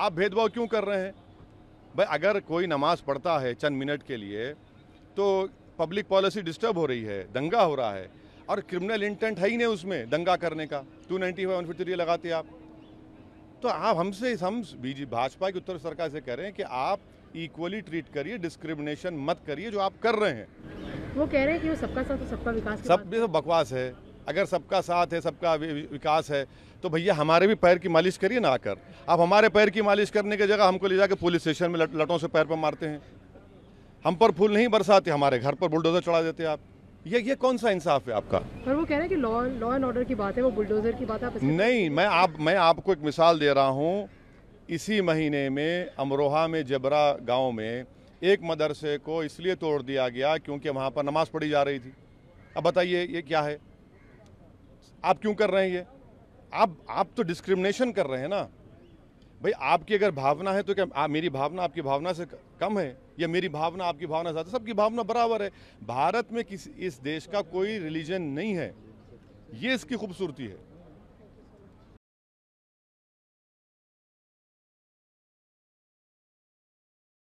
आप भेदभाव क्यों कर रहे हैं भाई अगर कोई नमाज़ पढ़ता है चंद मिनट के लिए तो पब्लिक पॉलिसी डिस्टर्ब हो रही है दंगा हो रहा है और क्रिमिनल इंटेंट है ही नहीं उसमें दंगा करने का two ninety five one fifty लगाते आप तो आप हमसे हम बीजेपी भाजपा की उत्तर सरकार से कह रहे हैं कि आप इक्वली ट्रीट करिए डिस्क्रिमिनेशन मत करिए जो आप कर रहे हैं वो कह रहे हैं कि वो सबका साथ सबका विकास सब ये सब तो बकवास है अगर सबका साथ है सबका विकास है तो भैया हमारे भी पैर की मालिश करिए ना आकर आप हमारे पैर की मालिश करने की जगह हमको ले जाकर पुलिस स्टेशन में लट, लटों से पैर पर मारते हैं हम पर फूल नहीं बरसाते हमारे घर पर बुलडोजर चढ़ा देते आप ये ये कौन सा इंसाफ है आपका पर वो कह रहे हैं कि लॉ लॉ एंड ऑर्डर की बात है वो बुलडोजर की बात है नहीं मैं आप मैं आपको एक मिसाल दे रहा हूँ इसी महीने में अमरोहा में जबरा गांव में एक मदरसे को इसलिए तोड़ दिया गया क्योंकि वहाँ पर नमाज़ पढ़ी जा रही थी अब बताइए ये क्या है आप क्यों कर रहे हैं ये आप आप तो डिस्क्रिमिनेशन कर रहे हैं ना भाई आपकी अगर भावना है तो क्या आ, मेरी भावना आपकी भावना से कम है या मेरी भावना आपकी भावना ज़्यादा सबकी भावना बराबर है भारत में किसी इस देश का कोई रिलीजन नहीं है ये इसकी खूबसूरती है